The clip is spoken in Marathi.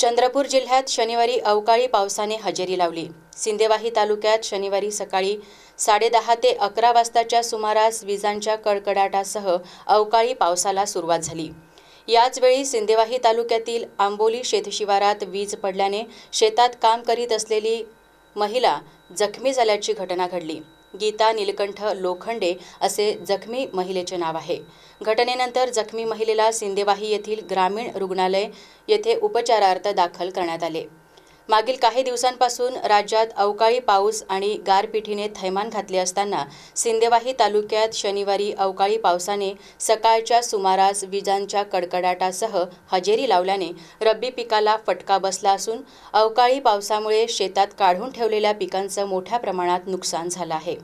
चंद्रपूर जिल्ह्यात शनिवारी अवकाळी पावसाने हजेरी लावली सिंदेवाही तालुक्यात शनिवारी सकाळी साडेदहा ते अकरा वाजताच्या सुमारास विजांच्या कडकडाटासह अवकाळी पावसाला सुरुवात झाली याचवेळी सिंदेवाही तालुक्यातील आंबोली शेतशिवारात वीज पडल्याने शेतात काम करीत असलेली महिला जखमी झाल्याची घटना घडली गीता नीलकंठ लोखंडे असे जखमी महिलेचे नाव आहे घटनेनंतर जखमी महिलेला सिंदेवाही येथील ग्रामीण रुग्णालय येथे उपचारार्थ दाखल करण्यात आले मागील काही दिवसांपासून राज्यात अवकाळी पाऊस आणि गारपिठीने थैमान घातले असताना सिंदेवाही तालुक्यात शनिवारी अवकाळी पावसाने सकाळच्या सुमारास विजांच्या कडकडाटासह हजेरी लावल्याने रब्बी पिकाला फटका बसला असून अवकाळी पावसामुळे शेतात काढून ठेवलेल्या पिकांचं मोठ्या प्रमाणात नुकसान झालं आहे